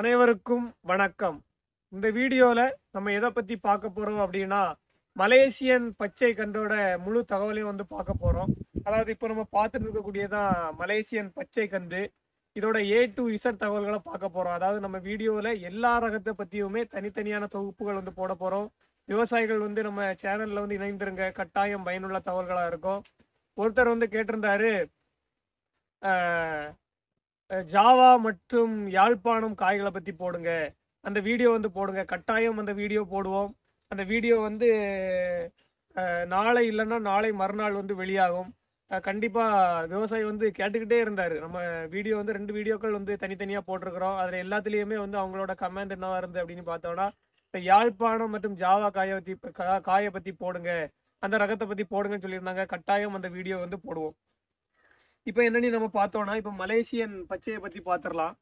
அனைவருக்கும் வணக்கம் இந்த வீடியோவில் நம்ம எதை பற்றி பார்க்க போகிறோம் அப்படின்னா மலேசியன் பச்சை கன்றோட முழு தகவலையும் வந்து பார்க்க போகிறோம் அதாவது இப்போ நம்ம பார்த்துட்டு இருக்கக்கூடியதான் மலேசியன் பச்சை கன்று இதோட ஏ டு இசட் தகவல்களை பார்க்க போகிறோம் அதாவது நம்ம வீடியோவில் எல்லா ரகத்தை பற்றியுமே தனித்தனியான தொகுப்புகள் வந்து போட போகிறோம் விவசாயிகள் வந்து நம்ம சேனலில் வந்து இணைந்திருங்க கட்டாயம் பயனுள்ள தகவல்களாக இருக்கும் ஒருத்தர் வந்து கேட்டிருந்தாரு ஜாவா மற்றும் யாழ்ப்பாணம் காய்களை பற்றி போடுங்க அந்த வீடியோ வந்து போடுங்க கட்டாயம் அந்த வீடியோ போடுவோம் அந்த வீடியோ வந்து நாளை இல்லைன்னா நாளை மறுநாள் வந்து வெளியாகும் கண்டிப்பாக விவசாயி வந்து கேட்டுக்கிட்டே இருந்தார் நம்ம வீடியோ வந்து ரெண்டு வீடியோக்கள் வந்து தனித்தனியாக போட்டிருக்கிறோம் அதில் எல்லாத்துலேயுமே வந்து அவங்களோட கமெண்ட் என்னவாக இருந்து அப்படின்னு பார்த்தோன்னா இப்போ யாழ்ப்பாணம் மற்றும் ஜாவா காயை பற்றி காயை பற்றி போடுங்க அந்த ரகத்தை பற்றி போடுங்கன்னு சொல்லியிருந்தாங்க கட்டாயம் அந்த வீடியோ வந்து போடுவோம் இப்போ என்னன்னு நம்ம பார்த்தோன்னா இப்போ மலேசியன் பச்சையை பற்றி பார்த்துடலாம்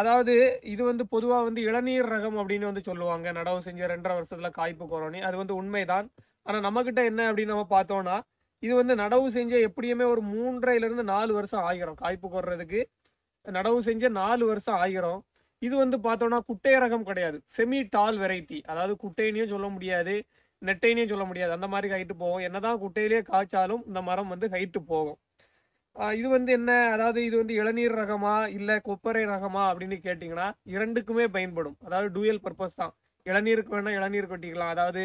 அதாவது இது வந்து பொதுவாக வந்து இளநீர் ரகம் அப்படின்னு வந்து சொல்லுவாங்க நடவு செஞ்ச ரெண்டரை வருஷத்தில் காய்ப்பு குறோனி அது வந்து உண்மைதான் ஆனால் நம்மக்கிட்ட என்ன அப்படின்னு நம்ம பார்த்தோன்னா இது வந்து நடவு செஞ்ச எப்படியுமே ஒரு மூன்றையிலேருந்து நாலு வருஷம் ஆகிறோம் காய்ப்பு குறதுக்கு நடவு செஞ்ச நாலு வருஷம் ஆகிறோம் இது வந்து பார்த்தோன்னா குட்டை ரகம் கிடையாது செமி டால் வெரைட்டி அதாவது குட்டைனையும் சொல்ல முடியாது நெட்டைனையும் சொல்ல முடியாது அந்த மாதிரி ஹைட்டு போகும் என்னதான் குட்டையிலேயே காய்ச்சாலும் இந்த மரம் வந்து ஹைட்டு போகும் இது வந்து என்ன அதாவது இது வந்து இளநீர் ரகமா இல்லை கொப்பரை ரகமா அப்படின்னு கேட்டிங்கன்னா இரண்டுக்குமே பயன்படும் அதாவது டூயல் பர்பஸ் தான் இளநீருக்கு வேணால் இளநீர் வெட்டிக்கலாம் அதாவது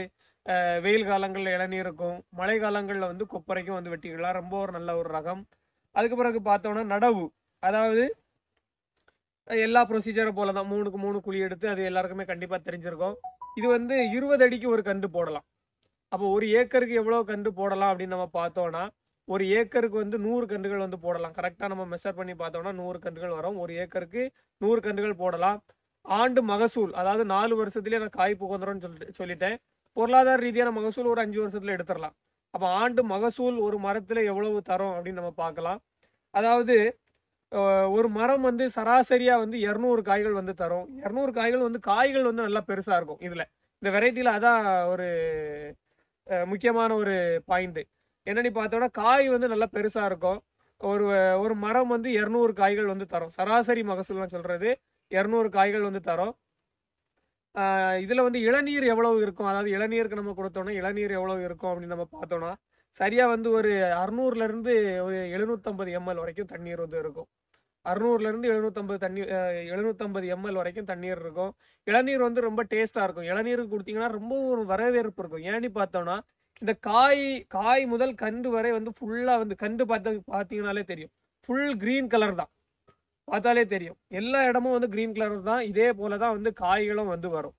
வெயில் காலங்களில் இளநீருக்கும் மழை காலங்களில் வந்து கொப்பரைக்கும் வந்து வெட்டிக்கலாம் ரொம்ப ஒரு நல்ல ஒரு ரகம் அதுக்கு பிறகு பார்த்தோம்னா நடவு அதாவது எல்லா ப்ரொசீஜரை போல தான் மூணுக்கு மூணு குழி எடுத்து அது எல்லாருக்குமே கண்டிப்பாக தெரிஞ்சிருக்கும் இது வந்து இருபது அடிக்கு ஒரு கன்று போடலாம் அப்போ ஒரு ஏக்கருக்கு எவ்வளோ கன்று போடலாம் அப்படின்னு நம்ம பார்த்தோன்னா ஒரு ஏக்கருக்கு வந்து நூறு கன்றுகள் வந்து போடலாம் கரெக்டாக நம்ம மெஷர் பண்ணி பார்த்தோம்னா நூறு கன்றுகள் வரும் ஒரு ஏக்கருக்கு நூறு கன்றுகள் போடலாம் ஆண்டு மகசூல் அதாவது நாலு வருஷத்துலேயே நான் காய் வந்துடும்னு சொல்லிட்டு சொல்லிட்டேன் பொருளாதார ரீதியான மகசூல் ஒரு அஞ்சு வருஷத்தில் எடுத்துடலாம் அப்போ ஆண்டு மகசூல் ஒரு மரத்தில் எவ்வளவு தரும் அப்படின்னு நம்ம பார்க்கலாம் அதாவது ஒரு மரம் வந்து சராசரியாக வந்து இரநூறு காய்கள் வந்து தரும் இரநூறு காய்கள் வந்து காய்கள் வந்து நல்லா பெருசாக இருக்கும் இதில் இந்த வெரைட்டியில் அதான் ஒரு முக்கியமான ஒரு பாயிண்ட்டு என்னன்னு பார்த்தோன்னா காய் வந்து நல்லா பெருசாக இருக்கும் ஒரு ஒரு மரம் வந்து இரநூறு காய்கள் வந்து தரும் சராசரி மகசூல்லாம் சொல்கிறது இரநூறு காய்கள் வந்து தரும் இதில் வந்து இளநீர் எவ்வளவு இருக்கும் அதாவது இளநீருக்கு நம்ம கொடுத்தோன்னா இளநீர் எவ்வளவு இருக்கும் அப்படின்னு நம்ம பார்த்தோன்னா சரியாக வந்து ஒரு அறுநூறுலேருந்து ஒரு எழுநூற்றம்பது எம்எல் வரைக்கும் தண்ணீர் வந்து இருக்கும் அறுநூறுலேருந்து எழுநூற்றம்பது தண்ணி எழுநூற்றம்பது எம்எல் வரைக்கும் தண்ணீர் இருக்கும் இளநீர் வந்து ரொம்ப டேஸ்ட்டாக இருக்கும் இளநீருக்கு கொடுத்தீங்கன்னா ரொம்ப ஒரு வரவேற்பு இருக்கும் ஏன்னு பார்த்தோன்னா இந்த காய் காய் முதல் கன்று வரை வந்து ஃபுல்லாக வந்து கன்று பார்த்து பார்த்தீங்கனாலே தெரியும் ஃபுல் க்ரீன் கலர் தான் பார்த்தாலே தெரியும் எல்லா இடமும் வந்து க்ரீன் கலர் தான் இதே போல தான் வந்து காய்களும் வந்து வரும்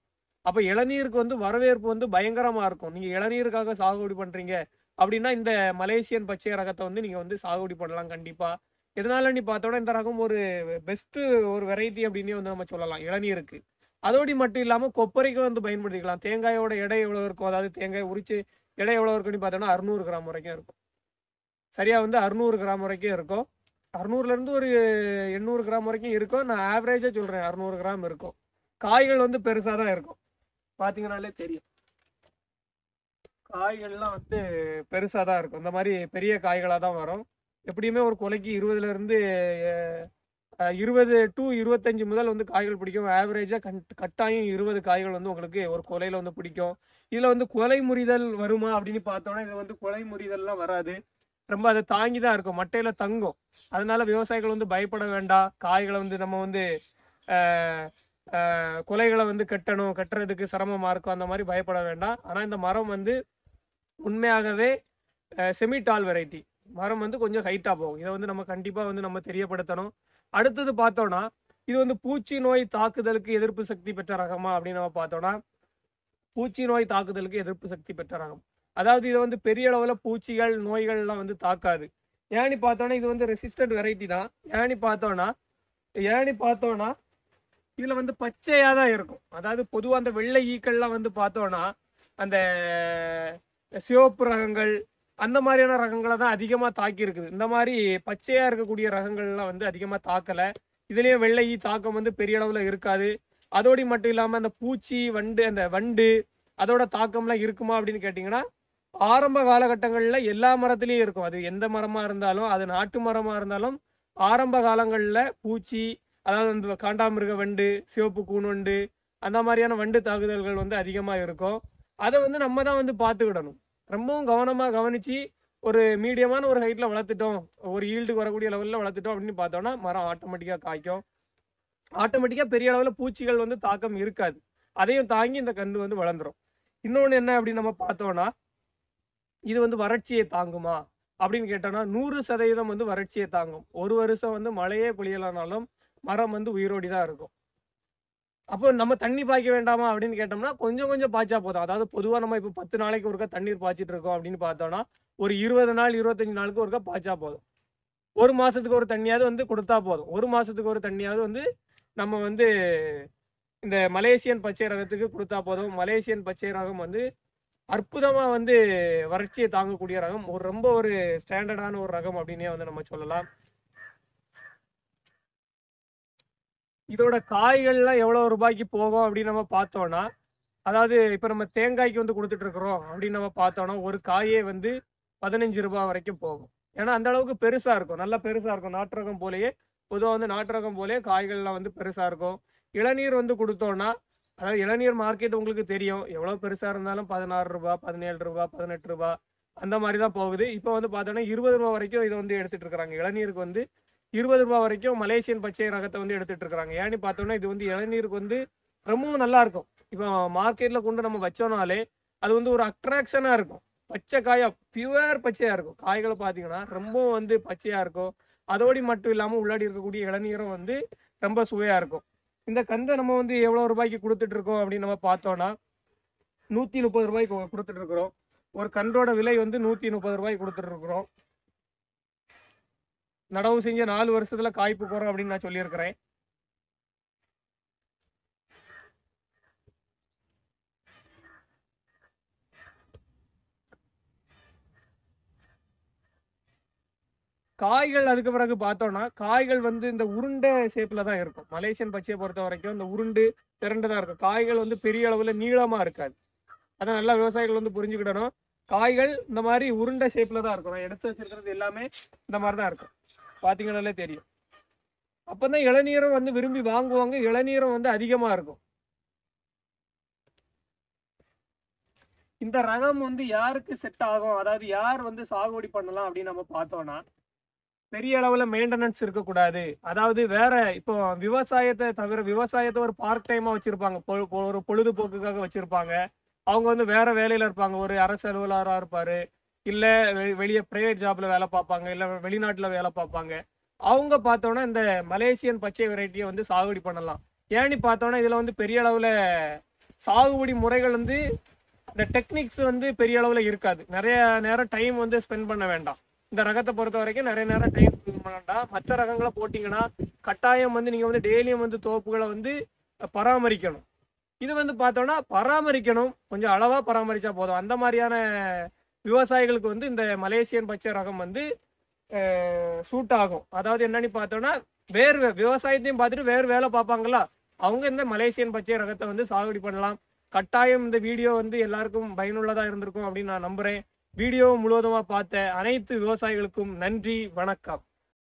அப்போ இளநீருக்கு வந்து வரவேற்பு வந்து பயங்கரமாக இருக்கும் நீங்கள் இளநீருக்காக சாகுபடி பண்ணுறீங்க அப்படின்னா இந்த மலேசியன் பச்சை ரகத்தை வந்து நீங்கள் வந்து சாகுபடி பண்ணலாம் கண்டிப்பாக எதனால நீ பார்த்தோட இந்த ரகம் ஒரு பெஸ்ட்டு ஒரு வெரைட்டி அப்படின்னே வந்து நம்ம சொல்லலாம் இளநீருக்கு அதோடு மட்டும் இல்லாமல் கொப்பரைக்கும் வந்து பயன்படுத்திக்கலாம் தேங்காயோட எடை எவ்வளோ இருக்கும் அதாவது தேங்காய் உரித்து எடை எவ்வளோ இருக்குன்னு பார்த்தோன்னா அறுநூறு கிராம் வரைக்கும் இருக்கும் சரியாக வந்து அறுநூறு கிராம் வரைக்கும் இருக்கும் அறுநூறுலேருந்து ஒரு எண்ணூறு கிராம் வரைக்கும் இருக்கும் நான் ஆவரேஜாக சொல்கிறேன் அறுநூறு கிராம் இருக்கும் காய்கள் வந்து பெருசாக தான் இருக்கும் பார்த்தீங்கனாலே தெரியும் காய்கள்லாம் வந்து பெருசாக தான் இருக்கும் இந்த மாதிரி பெரிய காய்களாக தான் வரும் எப்படியுமே ஒரு கொலைக்கு இருபதுலேருந்து இருபது டு இருபத்தஞ்சு முதல் வந்து காய்கள் பிடிக்கும் ஆவரேஜாக கண் கட்டாயம் இருபது காய்கள் வந்து உங்களுக்கு ஒரு கொலையில் வந்து பிடிக்கும் இதில் வந்து கொலை முறிதல் வருமா அப்படின்னு பார்த்தோன்னா இது வந்து கொலை முறிதல்லாம் வராது ரொம்ப அதை தாங்கி தான் இருக்கும் மட்டையில் தங்கும் அதனால விவசாயிகள் வந்து பயப்பட வேண்டாம் காய்களை வந்து நம்ம வந்து கொலைகளை வந்து கட்டணும் கட்டுறதுக்கு சிரமமாக இருக்கும் அந்த மாதிரி பயப்பட வேண்டாம் ஆனால் இந்த மரம் வந்து உண்மையாகவே செமிடால் வெரைட்டி மரம் வந்து கொஞ்சம் ஹைட்டாக போகும் இதை வந்து நம்ம கண்டிப்பாக வந்து நம்ம தெரியப்படுத்தணும் அடுத்தது பார்த்தோன்னா இது வந்து பூச்சி நோய் தாக்குதலுக்கு எதிர்ப்பு சக்தி பெற்ற ரகமா அப்படின்னு நம்ம பார்த்தோன்னா பூச்சி நோய் தாக்குதலுக்கு எதிர்ப்பு சக்தி பெற்ற ரகம் அதாவது இதை வந்து பெரிய அளவில் பூச்சிகள் நோய்கள்லாம் வந்து தாக்காது ஏன்னு பார்த்தோன்னா இது வந்து ரெசிஸ்டன்ட் வெரைட்டி தான் ஏன்னு பார்த்தோன்னா ஏன்னு பார்த்தோன்னா இதில் வந்து பச்சையாக தான் இருக்கும் அதாவது பொதுவாக அந்த வெள்ளை ஈக்கள்லாம் வந்து பார்த்தோன்னா அந்த சிவப்பு ரகங்கள் அந்த மாதிரியான ரகங்களை தான் அதிகமாக தாக்கி இருக்குது இந்த மாதிரி பச்சையாக இருக்கக்கூடிய ரகங்கள்லாம் வந்து அதிகமாக தாக்கலை இதுலேயும் வெள்ளை தாக்கம் வந்து பெரிய அளவில் இருக்காது அதோடு மட்டும் இல்லாமல் அந்த பூச்சி வண்டு அந்த வண்டு அதோட தாக்கம்லாம் இருக்குமா அப்படின்னு கேட்டிங்கன்னா ஆரம்ப காலகட்டங்களில் எல்லா மரத்துலேயும் இருக்கும் அது எந்த மரமாக இருந்தாலும் அது நாட்டு மரமாக இருந்தாலும் ஆரம்ப காலங்களில் பூச்சி அதாவது அந்த காண்டாமிருக வண்டு சிவப்பு கூண் வண்டு அந்த மாதிரியான வண்டு தாக்குதல்கள் வந்து அதிகமாக இருக்கும் அதை வந்து நம்ம தான் வந்து பார்த்துக்கிடணும் ரொம்பவும் கவனமாக கவனித்து ஒரு மீடியமான ஒரு ஹைட்டில் வளர்த்துட்டோம் ஒரு ஈல்டுக்கு வரக்கூடிய லெவலில் வளர்த்துட்டோம் அப்படின்னு பார்த்தோன்னா மரம் ஆட்டோமேட்டிக்காக காய்க்கும் ஆட்டோமேட்டிக்காக பெரிய அளவில் பூச்சிகள் வந்து தாக்கம் இருக்காது அதையும் தாங்கி இந்த கன்று வந்து வளர்ந்துடும் இன்னொன்று என்ன அப்படின்னு நம்ம பார்த்தோன்னா இது வந்து வறட்சியை தாங்குமா அப்படின்னு கேட்டோம்னா நூறு சதவீதம் வந்து வறட்சியை தாங்கும் ஒரு வருஷம் வந்து மழையே பொழியலானாலும் மரம் வந்து உயிரோடி தான் இருக்கும் அப்போ நம்ம தண்ணி பாய்க்க வேண்டாமா அப்படின்னு கேட்டோம்னா கொஞ்சம் கொஞ்சம் பாய்ச்சா போதும் அதாவது பொதுவாக நம்ம இப்போ பத்து நாளைக்கு ஒருக்கா தண்ணீர் பாய்ச்சிட்டு இருக்கோம் அப்படின்னு பார்த்தோம்னா ஒரு இருபது நாள் இருபத்தஞ்சு நாளுக்கு ஒருக்கா பாய்ச்சா போதும் ஒரு மாதத்துக்கு ஒரு தண்ணியாவது வந்து கொடுத்தா போதும் ஒரு மாதத்துக்கு ஒரு தண்ணியாவது வந்து நம்ம வந்து இந்த மலேசியன் பச்சை ரகத்துக்கு கொடுத்தா போதும் மலேசியன் பச்சை ரகம் வந்து அற்புதமாக வந்து வறட்சியை தாங்கக்கூடிய ரகம் ஒரு ரொம்ப ஒரு ஸ்டாண்டர்டான ஒரு ரகம் அப்படின்னே வந்து நம்ம சொல்லலாம் இதோட காய்கள்லாம் எவ்வளோ ரூபாய்க்கு போகும் அப்படின்னு நம்ம பார்த்தோன்னா அதாவது இப்போ நம்ம தேங்காய்க்கு வந்து கொடுத்துட்ருக்குறோம் அப்படின்னு நம்ம பார்த்தோன்னா ஒரு காயே வந்து பதினஞ்சு ரூபாய் வரைக்கும் போகும் ஏன்னா அந்த அளவுக்கு பெருசாக இருக்கும் நல்லா பெருசாக இருக்கும் நாட்டுரகம் போலேயே பொதுவாக வந்து நாட்டுரகம் போலே காய்கள்லாம் வந்து பெருசாக இருக்கும் இளநீர் வந்து கொடுத்தோன்னா அதாவது இளநீர் மார்க்கெட் உங்களுக்கு தெரியும் எவ்வளோ பெருசாக இருந்தாலும் பதினாறு ரூபா பதினேழு ரூபா பதினெட்டு ரூபா அந்த மாதிரி தான் போகுது இப்போ வந்து பார்த்தோன்னா இருபது ரூபா வரைக்கும் இதை வந்து எடுத்துகிட்டு இருக்கிறாங்க இளநீருக்கு வந்து இருபது ரூபா வரைக்கும் மலேசியன் பச்சை ரகத்தை வந்து எடுத்துட்டு இருக்காங்க ஏன்னு பார்த்தோம்னா இது வந்து இளநீருக்கு வந்து ரொம்பவும் நல்லா இருக்கும் இப்போ மார்க்கெட்டில் கொண்டு நம்ம வச்சோம்னாலே அது வந்து ஒரு அட்ராக்ஷனாக இருக்கும் பச்சை காயா பியூர் பச்சையாக இருக்கும் காய்களை பார்த்தீங்கன்னா ரொம்பவும் வந்து பச்சையாக இருக்கும் அதோடி மட்டும் இல்லாமல் உள்ளாடி இருக்கக்கூடிய இளநீரும் வந்து ரொம்ப சுவையாக இருக்கும் இந்த கந்தை நம்ம வந்து எவ்வளோ ரூபாய்க்கு கொடுத்துட்ருக்கோம் அப்படின்னு நம்ம பார்த்தோன்னா நூற்றி முப்பது ரூபாய்க்கு கொடுத்துட்ருக்குறோம் ஒரு கன்றோட விலை வந்து நூற்றி முப்பது ரூபாய்க்கு கொடுத்துட்ருக்குறோம் நடவு செஞ்ச நாலு வருஷத்துல காய்ப்பு போறோம் அப்படின்னு நான் சொல்லியிருக்கிறேன் காய்கள் அதுக்கு பிறகு பார்த்தோம்னா காய்கள் வந்து இந்த உருண்டை ஷேப்பில் தான் இருக்கும் மலேசியன் பச்சையை பொறுத்த வரைக்கும் இந்த உருண்டு திரண்டுதான் இருக்கும் காய்கள் வந்து பெரிய அளவில் நீளமாக இருக்காது அதான் நல்லா விவசாயிகள் வந்து புரிஞ்சுக்கிடணும் காய்கள் இந்த மாதிரி உருண்டை ஷேப்பில் தான் இருக்கும் நான் எடுத்து வச்சிருக்கிறது எல்லாமே இந்த மாதிரி தான் இருக்கும் பார்த்தீங்கன்னாலே தெரியும் அப்போ தான் இளநீரும் வந்து விரும்பி வாங்குவாங்க இளநீரும் வந்து அதிகமாக இருக்கும் இந்த ரகம் வந்து யாருக்கு செட் ஆகும் அதாவது யார் வந்து சாகுபடி பண்ணலாம் அப்படின்னு நம்ம பார்த்தோம்னா பெரிய அளவில் மெயின்டெனன்ஸ் இருக்கக்கூடாது அதாவது வேற இப்போ விவசாயத்தை தவிர விவசாயத்தை ஒரு பார்ட் டைமாக வச்சுருப்பாங்க ஒரு பொழுதுபோக்குக்காக வச்சுருப்பாங்க அவங்க வந்து வேற வேலையில் இருப்பாங்க ஒரு அரசு அலுவலராக இருப்பார் இல்லை வெளியே ப்ரைவேட் ஜாப்பில் வேலை பார்ப்பாங்க இல்லை வெளிநாட்டில் வேலை பார்ப்பாங்க அவங்க பார்த்தோன்னா இந்த மலேசியன் பச்சை வெரைட்டியை வந்து சாகுபடி பண்ணலாம் ஏன்னு பார்த்தோன்னா இதில் வந்து பெரிய அளவில் சாகுபடி முறைகள் வந்து இந்த டெக்னிக்ஸ் வந்து பெரிய அளவில் இருக்காது நிறைய நேரம் டைம் வந்து ஸ்பெண்ட் பண்ண வேண்டாம் இந்த ரகத்தை பொறுத்த வரைக்கும் நிறைய நேரம் டைம் ஸ்பெண்ட் பண்ண வேண்டாம் மற்ற ரகங்களை போட்டிங்கன்னா கட்டாயம் வந்து நீங்கள் வந்து டெய்லியும் வந்து தோப்புகளை வந்து பராமரிக்கணும் இது வந்து பார்த்தோன்னா பராமரிக்கணும் கொஞ்சம் அளவாக பராமரிச்சா போதும் அந்த மாதிரியான விவசாயிகளுக்கு வந்து இந்த மலேசியன் பச்சை ரகம் வந்து சூட் ஆகும் அதாவது என்னன்னு பார்த்தோன்னா வேறு விவசாயத்தையும் பார்த்துட்டு வேறு வேலை பார்ப்பாங்களா அவங்க இந்த மலேசியன் பச்சை ரகத்தை வந்து சாகுபடி பண்ணலாம் கட்டாயம் இந்த வீடியோ வந்து எல்லாருக்கும் பயனுள்ளதாக இருந்திருக்கும் அப்படின்னு நான் நம்புகிறேன் வீடியோ முழுவதுமாக பார்த்த அனைத்து விவசாயிகளுக்கும் நன்றி வணக்கம்